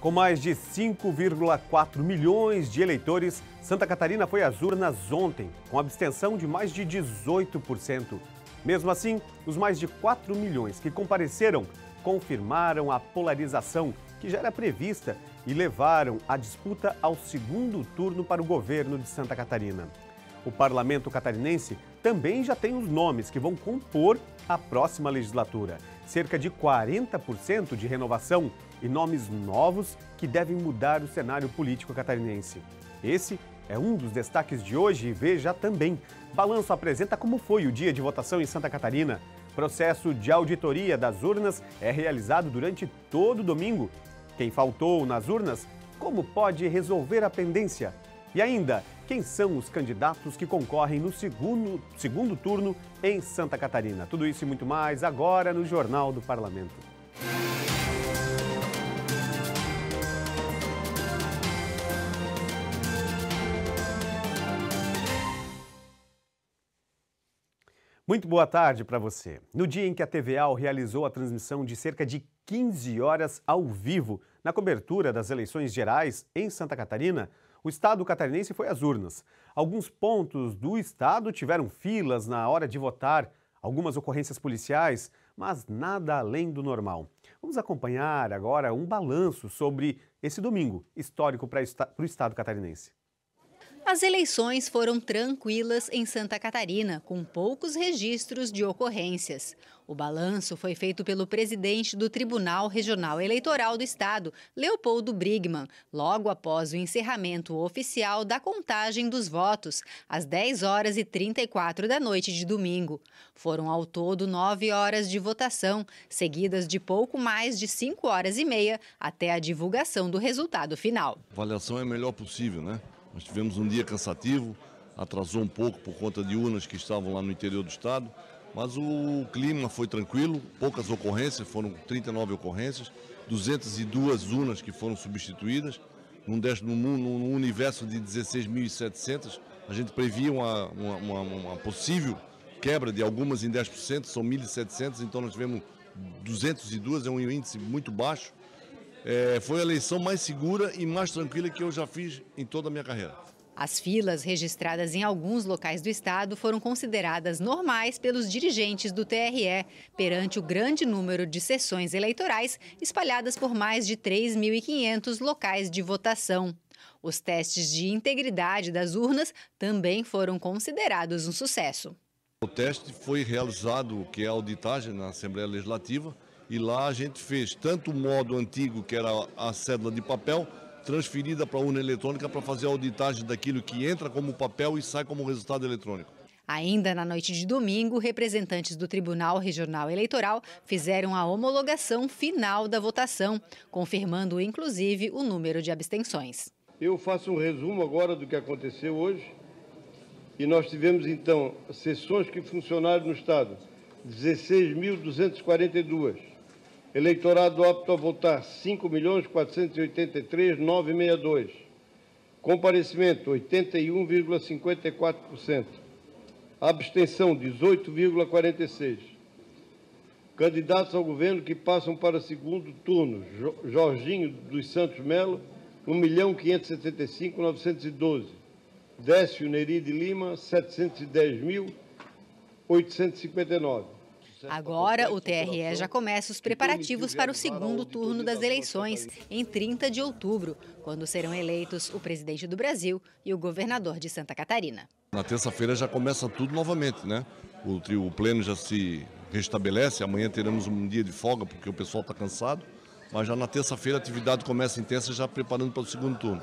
Com mais de 5,4 milhões de eleitores, Santa Catarina foi às urnas ontem, com abstenção de mais de 18%. Mesmo assim, os mais de 4 milhões que compareceram confirmaram a polarização que já era prevista e levaram a disputa ao segundo turno para o governo de Santa Catarina. O parlamento catarinense também já tem os nomes que vão compor a próxima legislatura. Cerca de 40% de renovação e nomes novos que devem mudar o cenário político catarinense. Esse é um dos destaques de hoje e veja também. Balanço apresenta como foi o dia de votação em Santa Catarina. Processo de auditoria das urnas é realizado durante todo domingo. Quem faltou nas urnas, como pode resolver a pendência? E ainda, quem são os candidatos que concorrem no segundo, segundo turno em Santa Catarina? Tudo isso e muito mais agora no Jornal do Parlamento. Muito boa tarde para você. No dia em que a TVA realizou a transmissão de cerca de 15 horas ao vivo na cobertura das eleições gerais em Santa Catarina, o estado catarinense foi às urnas. Alguns pontos do estado tiveram filas na hora de votar, algumas ocorrências policiais, mas nada além do normal. Vamos acompanhar agora um balanço sobre esse domingo histórico para o estado catarinense. As eleições foram tranquilas em Santa Catarina, com poucos registros de ocorrências. O balanço foi feito pelo presidente do Tribunal Regional Eleitoral do Estado, Leopoldo Brigman, logo após o encerramento oficial da contagem dos votos, às 10 horas e 34 da noite de domingo. Foram ao todo nove horas de votação, seguidas de pouco mais de cinco horas e meia até a divulgação do resultado final. A avaliação é a melhor possível, né? Nós tivemos um dia cansativo, atrasou um pouco por conta de urnas que estavam lá no interior do estado, mas o clima foi tranquilo, poucas ocorrências, foram 39 ocorrências, 202 urnas que foram substituídas, num, num universo de 16.700, a gente previa uma, uma, uma, possível quebra de algumas em 10%, são 1.700, então nós tivemos 202, é um índice muito baixo, é, foi a eleição mais segura e mais tranquila que eu já fiz em toda a minha carreira. As filas registradas em alguns locais do estado foram consideradas normais pelos dirigentes do TRE, perante o grande número de sessões eleitorais espalhadas por mais de 3.500 locais de votação. Os testes de integridade das urnas também foram considerados um sucesso. O teste foi realizado, que é a auditagem na Assembleia Legislativa, e lá a gente fez tanto o modo antigo, que era a cédula de papel, transferida para a urna eletrônica para fazer a auditagem daquilo que entra como papel e sai como resultado eletrônico. Ainda na noite de domingo, representantes do Tribunal Regional Eleitoral fizeram a homologação final da votação, confirmando inclusive o número de abstenções. Eu faço um resumo agora do que aconteceu hoje. E nós tivemos então sessões que funcionaram no Estado, 16.242. Eleitorado apto a votar 5.483.962. Comparecimento 81,54%. Abstenção 18,46. Candidatos ao governo que passam para segundo turno. Jorginho dos Santos Melo, 1.575.912. Décio Neri de Lima, 710.859. Agora, o TRE já começa os preparativos para o segundo turno das eleições, em 30 de outubro, quando serão eleitos o presidente do Brasil e o governador de Santa Catarina. Na terça-feira já começa tudo novamente, né? O, trio, o pleno já se restabelece, amanhã teremos um dia de folga porque o pessoal está cansado, mas já na terça-feira a atividade começa intensa já preparando para o segundo turno.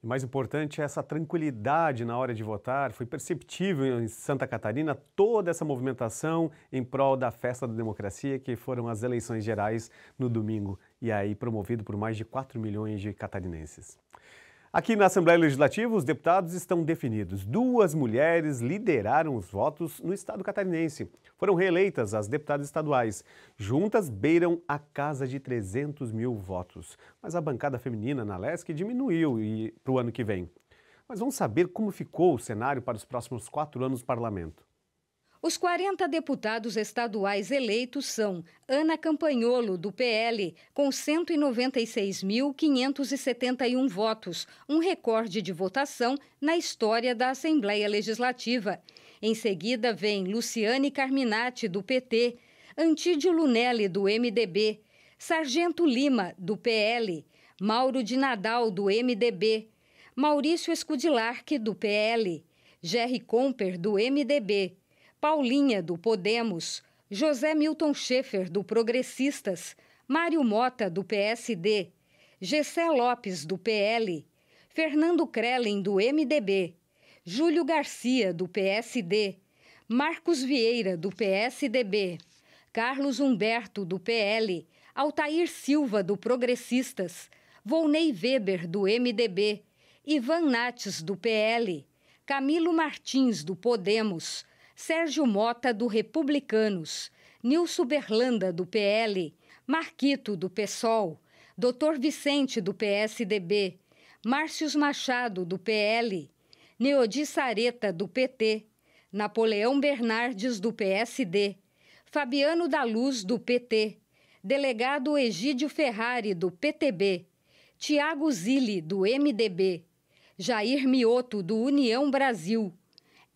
E mais importante, é essa tranquilidade na hora de votar foi perceptível em Santa Catarina, toda essa movimentação em prol da festa da democracia, que foram as eleições gerais no domingo, e aí promovido por mais de 4 milhões de catarinenses. Aqui na Assembleia Legislativa, os deputados estão definidos. Duas mulheres lideraram os votos no estado catarinense. Foram reeleitas as deputadas estaduais. Juntas beiram a casa de 300 mil votos. Mas a bancada feminina na LESC diminuiu para o ano que vem. Mas vamos saber como ficou o cenário para os próximos quatro anos do parlamento. Os 40 deputados estaduais eleitos são Ana Campanholo, do PL, com 196.571 votos, um recorde de votação na história da Assembleia Legislativa. Em seguida vem Luciane Carminati, do PT, Antídio Lunelli, do MDB, Sargento Lima, do PL, Mauro de Nadal, do MDB, Maurício Escudilarque, do PL, Jerry Comper, do MDB. Paulinha, do Podemos, José Milton Schaefer, do Progressistas, Mário Mota, do PSD, Gessé Lopes, do PL, Fernando Krellen, do MDB, Júlio Garcia, do PSD, Marcos Vieira, do PSDB, Carlos Humberto, do PL, Altair Silva, do Progressistas, Volney Weber, do MDB, Ivan Nates, do PL, Camilo Martins, do Podemos, Sérgio Mota, do Republicanos, Nilson Berlanda, do PL, Marquito, do PSOL, Dr. Vicente, do PSDB, Márcios Machado, do PL, Neodi Sareta, do PT, Napoleão Bernardes, do PSD, Fabiano da Luz, do PT, delegado Egídio Ferrari, do PTB, Tiago Zilli, do MDB, Jair Mioto, do União Brasil,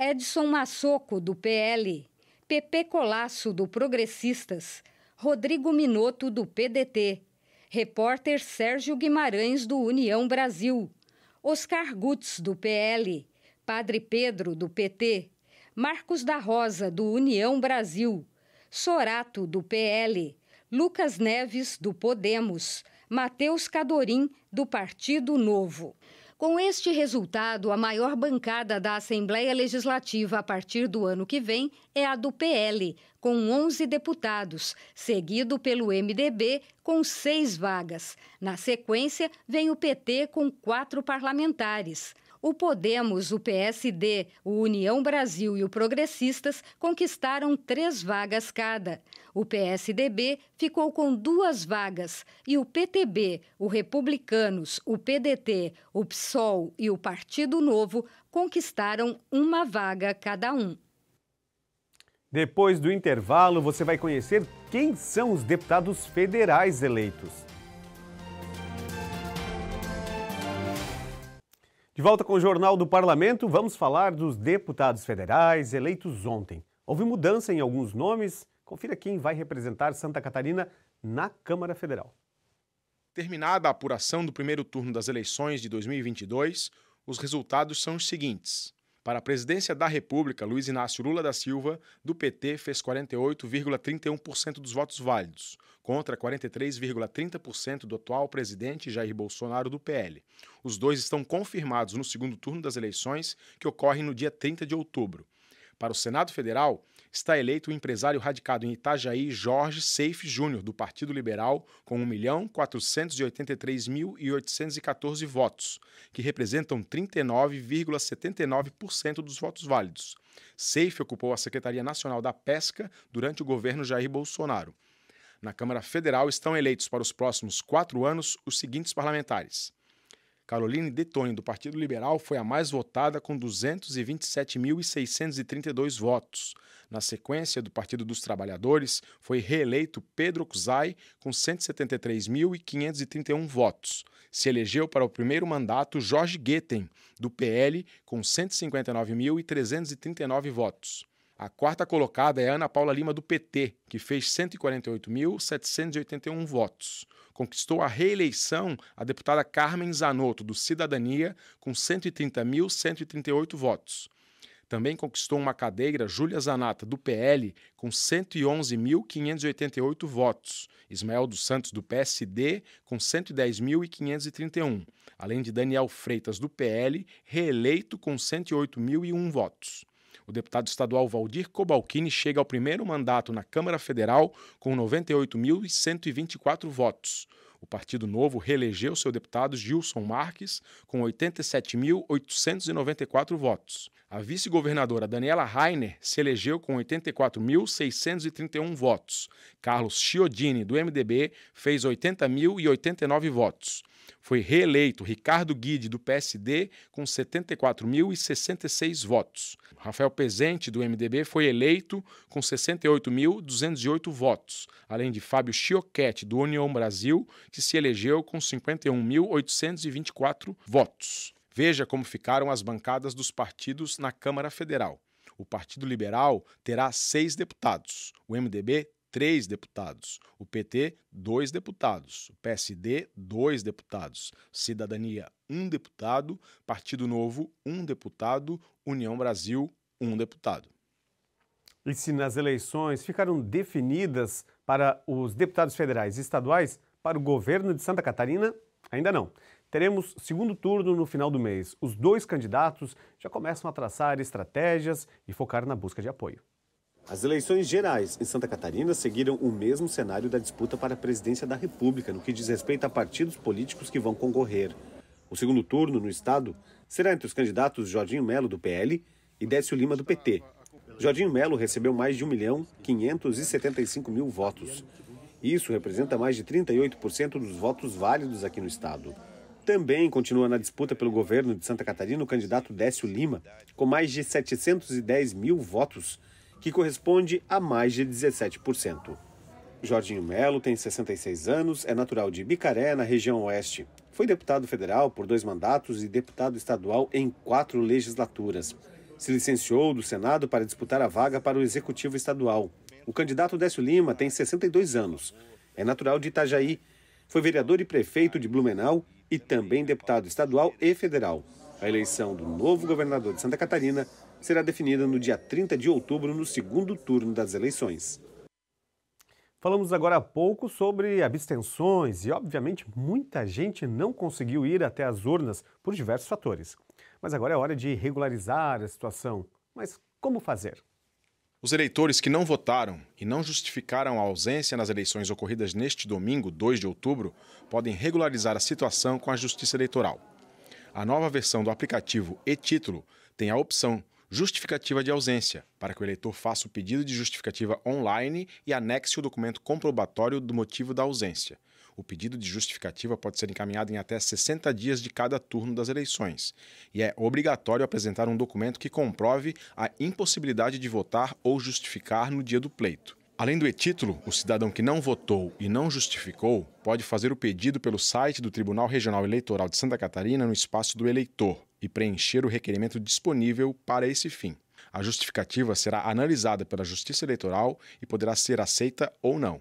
Edson Massoco, do PL, Pepe Colasso, do Progressistas, Rodrigo Minotto, do PDT, repórter Sérgio Guimarães, do União Brasil, Oscar Gutz, do PL, Padre Pedro, do PT, Marcos da Rosa, do União Brasil, Sorato, do PL, Lucas Neves, do Podemos, Matheus Cadorim, do Partido Novo. Com este resultado, a maior bancada da Assembleia Legislativa a partir do ano que vem é a do PL, com 11 deputados, seguido pelo MDB, com seis vagas. Na sequência, vem o PT, com quatro parlamentares. O Podemos, o PSD, o União Brasil e o Progressistas conquistaram três vagas cada. O PSDB ficou com duas vagas e o PTB, o Republicanos, o PDT, o PSOL e o Partido Novo conquistaram uma vaga cada um. Depois do intervalo, você vai conhecer quem são os deputados federais eleitos. De volta com o Jornal do Parlamento, vamos falar dos deputados federais eleitos ontem. Houve mudança em alguns nomes. Confira quem vai representar Santa Catarina na Câmara Federal. Terminada a apuração do primeiro turno das eleições de 2022, os resultados são os seguintes: para a presidência da República, Luiz Inácio Lula da Silva, do PT, fez 48,31% dos votos válidos, contra 43,30% do atual presidente Jair Bolsonaro do PL. Os dois estão confirmados no segundo turno das eleições, que ocorre no dia 30 de outubro para o Senado Federal, está eleito o empresário radicado em Itajaí Jorge Seife Júnior, do Partido Liberal, com 1.483.814 votos, que representam 39,79% dos votos válidos. Seife ocupou a Secretaria Nacional da Pesca durante o governo Jair Bolsonaro. Na Câmara Federal estão eleitos para os próximos quatro anos os seguintes parlamentares: Caroline Detoni, do Partido Liberal, foi a mais votada com 227.632 votos. Na sequência do Partido dos Trabalhadores, foi reeleito Pedro Cusai com 173.531 votos. Se elegeu para o primeiro mandato Jorge Guetem, do PL, com 159.339 votos. A quarta colocada é Ana Paula Lima, do PT, que fez 148.781 votos. Conquistou a reeleição a deputada Carmen Zanotto, do Cidadania, com 130.138 votos. Também conquistou uma cadeira Júlia Zanata, do PL, com 111.588 votos. Ismael dos Santos, do PSD, com 110.531. Além de Daniel Freitas, do PL, reeleito com 108.001 votos. O deputado estadual Valdir Cobalcini chega ao primeiro mandato na Câmara Federal com 98.124 votos. O Partido Novo reelegeu seu deputado Gilson Marques com 87.894 votos. A vice-governadora Daniela Rainer se elegeu com 84.631 votos. Carlos Chiodini, do MDB, fez 80.089 votos. Foi reeleito Ricardo Guide, do PSD, com 74.066 votos. Rafael Pezente, do MDB, foi eleito com 68.208 votos, além de Fábio Chioquete, do União Brasil, que se elegeu com 51.824 votos. Veja como ficaram as bancadas dos partidos na Câmara Federal. O Partido Liberal terá seis deputados, o MDB, três deputados, o PT, dois deputados, o PSD, dois deputados, Cidadania, um deputado, Partido Novo, um deputado, União Brasil, um deputado. E se nas eleições ficaram definidas para os deputados federais e estaduais, para o governo de Santa Catarina, ainda não. Teremos segundo turno no final do mês. Os dois candidatos já começam a traçar estratégias e focar na busca de apoio. As eleições gerais em Santa Catarina seguiram o mesmo cenário da disputa para a presidência da República no que diz respeito a partidos políticos que vão concorrer. O segundo turno no estado será entre os candidatos Jorginho Melo, do PL, e Décio Lima, do PT. Jorginho Melo recebeu mais de 1 milhão 575 mil votos. Isso representa mais de 38% dos votos válidos aqui no estado. Também continua na disputa pelo governo de Santa Catarina o candidato Décio Lima, com mais de 710 mil votos que corresponde a mais de 17%. Jorginho Melo tem 66 anos, é natural de Bicaré, na região Oeste. Foi deputado federal por dois mandatos e deputado estadual em quatro legislaturas. Se licenciou do Senado para disputar a vaga para o Executivo Estadual. O candidato Décio Lima tem 62 anos, é natural de Itajaí. Foi vereador e prefeito de Blumenau e também deputado estadual e federal. A eleição do novo governador de Santa Catarina será definida no dia 30 de outubro, no segundo turno das eleições. Falamos agora há pouco sobre abstenções e, obviamente, muita gente não conseguiu ir até as urnas por diversos fatores. Mas agora é hora de regularizar a situação. Mas como fazer? Os eleitores que não votaram e não justificaram a ausência nas eleições ocorridas neste domingo, 2 de outubro, podem regularizar a situação com a Justiça Eleitoral. A nova versão do aplicativo e-Título tem a opção justificativa de ausência, para que o eleitor faça o pedido de justificativa online e anexe o documento comprobatório do motivo da ausência. O pedido de justificativa pode ser encaminhado em até 60 dias de cada turno das eleições, e é obrigatório apresentar um documento que comprove a impossibilidade de votar ou justificar no dia do pleito. Além do e-título, o cidadão que não votou e não justificou pode fazer o pedido pelo site do Tribunal Regional Eleitoral de Santa Catarina no espaço do eleitor e preencher o requerimento disponível para esse fim. A justificativa será analisada pela Justiça Eleitoral e poderá ser aceita ou não.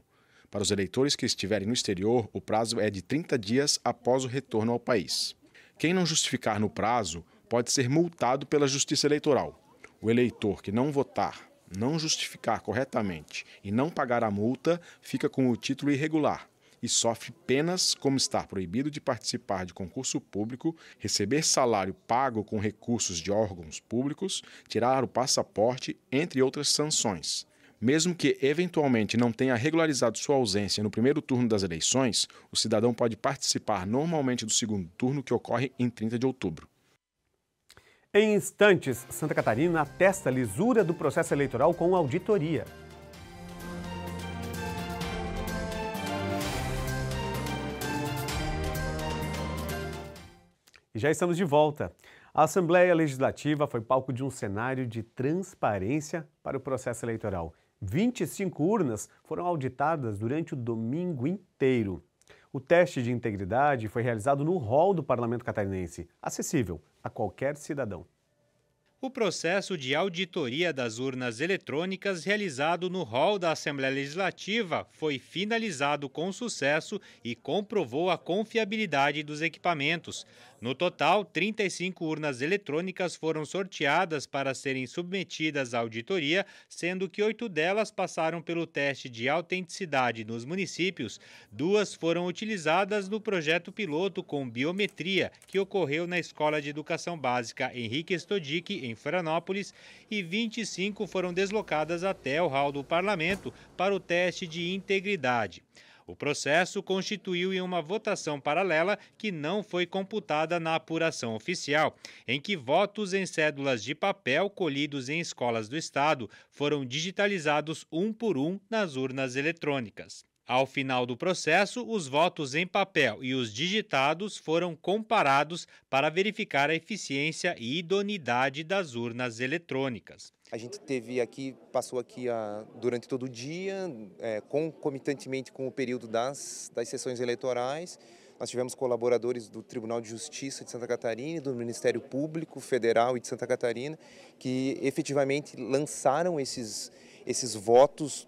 Para os eleitores que estiverem no exterior, o prazo é de 30 dias após o retorno ao país. Quem não justificar no prazo pode ser multado pela Justiça Eleitoral. O eleitor que não votar, não justificar corretamente e não pagar a multa fica com o título irregular, e sofre penas como estar proibido de participar de concurso público, receber salário pago com recursos de órgãos públicos, tirar o passaporte, entre outras sanções. Mesmo que eventualmente não tenha regularizado sua ausência no primeiro turno das eleições, o cidadão pode participar normalmente do segundo turno, que ocorre em 30 de outubro. Em instantes, Santa Catarina atesta a lisura do processo eleitoral com auditoria. E já estamos de volta. A Assembleia Legislativa foi palco de um cenário de transparência para o processo eleitoral. 25 urnas foram auditadas durante o domingo inteiro. O teste de integridade foi realizado no hall do Parlamento Catarinense, acessível a qualquer cidadão o processo de auditoria das urnas eletrônicas realizado no hall da Assembleia Legislativa foi finalizado com sucesso e comprovou a confiabilidade dos equipamentos. No total, 35 urnas eletrônicas foram sorteadas para serem submetidas à auditoria, sendo que oito delas passaram pelo teste de autenticidade nos municípios. Duas foram utilizadas no projeto piloto com biometria, que ocorreu na Escola de Educação Básica Henrique Stodic, em em Florianópolis e 25 foram deslocadas até o hall do parlamento para o teste de integridade. O processo constituiu em uma votação paralela que não foi computada na apuração oficial, em que votos em cédulas de papel colhidos em escolas do estado foram digitalizados um por um nas urnas eletrônicas. Ao final do processo, os votos em papel e os digitados foram comparados para verificar a eficiência e idoneidade das urnas eletrônicas. A gente teve aqui, passou aqui a, durante todo o dia, é, concomitantemente com o período das, das sessões eleitorais. Nós tivemos colaboradores do Tribunal de Justiça de Santa Catarina, do Ministério Público Federal e de Santa Catarina, que efetivamente lançaram esses, esses votos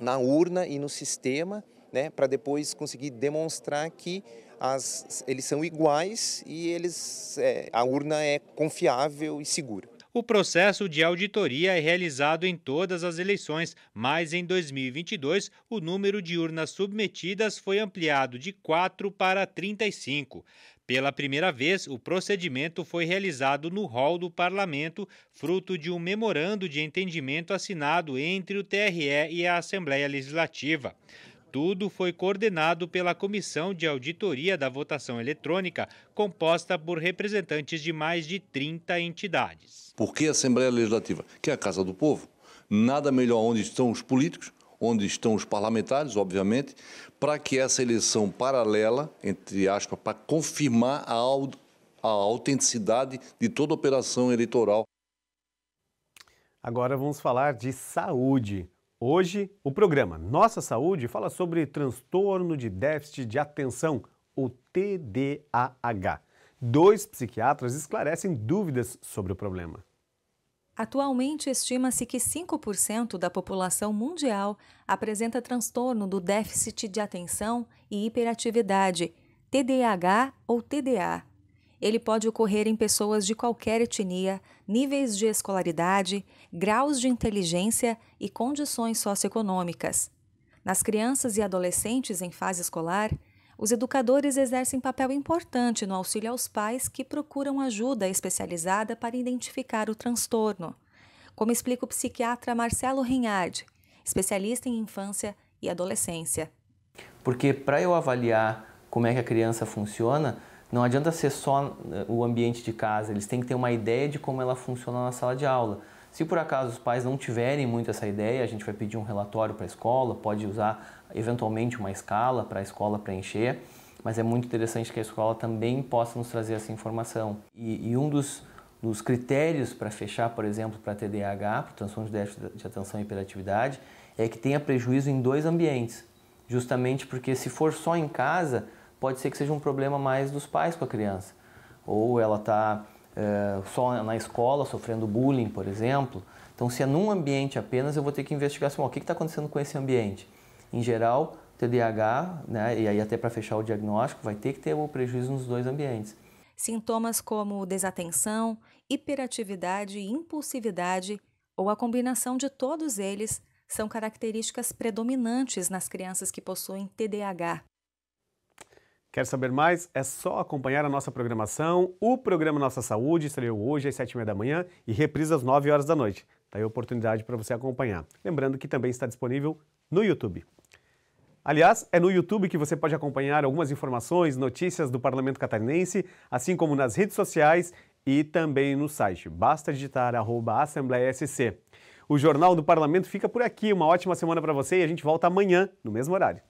na urna e no sistema, né, para depois conseguir demonstrar que as, eles são iguais e eles, é, a urna é confiável e segura. O processo de auditoria é realizado em todas as eleições, mas em 2022 o número de urnas submetidas foi ampliado de 4 para 35. Pela primeira vez, o procedimento foi realizado no hall do parlamento, fruto de um memorando de entendimento assinado entre o TRE e a Assembleia Legislativa. Tudo foi coordenado pela Comissão de Auditoria da Votação Eletrônica, composta por representantes de mais de 30 entidades. Por que a Assembleia Legislativa, que é a Casa do Povo, nada melhor onde estão os políticos onde estão os parlamentares, obviamente, para que essa eleição paralela, entre aspas, para confirmar a, a autenticidade de toda operação eleitoral. Agora vamos falar de saúde. Hoje, o programa Nossa Saúde fala sobre transtorno de déficit de atenção, o TDAH. Dois psiquiatras esclarecem dúvidas sobre o problema. Atualmente, estima-se que 5% da população mundial apresenta transtorno do déficit de atenção e hiperatividade, TDAH ou TDA. Ele pode ocorrer em pessoas de qualquer etnia, níveis de escolaridade, graus de inteligência e condições socioeconômicas. Nas crianças e adolescentes em fase escolar, os educadores exercem papel importante no auxílio aos pais que procuram ajuda especializada para identificar o transtorno. Como explica o psiquiatra Marcelo Reinhard, especialista em infância e adolescência. Porque para eu avaliar como é que a criança funciona, não adianta ser só eh, o ambiente de casa, eles têm que ter uma ideia de como ela funciona na sala de aula. Se por acaso os pais não tiverem muito essa ideia, a gente vai pedir um relatório para a escola, pode usar eventualmente uma escala para a escola preencher, mas é muito interessante que a escola também possa nos trazer essa informação. E, e um dos, dos critérios para fechar, por exemplo, para TDAH, para transtorno de déficit de atenção e hiperatividade, é que tenha prejuízo em dois ambientes, justamente porque se for só em casa, pode ser que seja um problema mais dos pais com a criança. Ou ela está é, só na escola, sofrendo bullying, por exemplo. Então, se é num ambiente apenas, eu vou ter que investigar assim, o que está acontecendo com esse ambiente. Em geral, TDAH, né, e aí até para fechar o diagnóstico, vai ter que ter o prejuízo nos dois ambientes. Sintomas como desatenção, hiperatividade e impulsividade, ou a combinação de todos eles, são características predominantes nas crianças que possuem TDAH. Quer saber mais? É só acompanhar a nossa programação. O programa Nossa Saúde estreou hoje às 7h30 da manhã e reprisa às 9 horas da noite. Tá aí a oportunidade para você acompanhar. Lembrando que também está disponível no YouTube. Aliás, é no YouTube que você pode acompanhar algumas informações, notícias do Parlamento Catarinense, assim como nas redes sociais e também no site. Basta digitar arroba Assembleia SC. O Jornal do Parlamento fica por aqui. Uma ótima semana para você e a gente volta amanhã, no mesmo horário.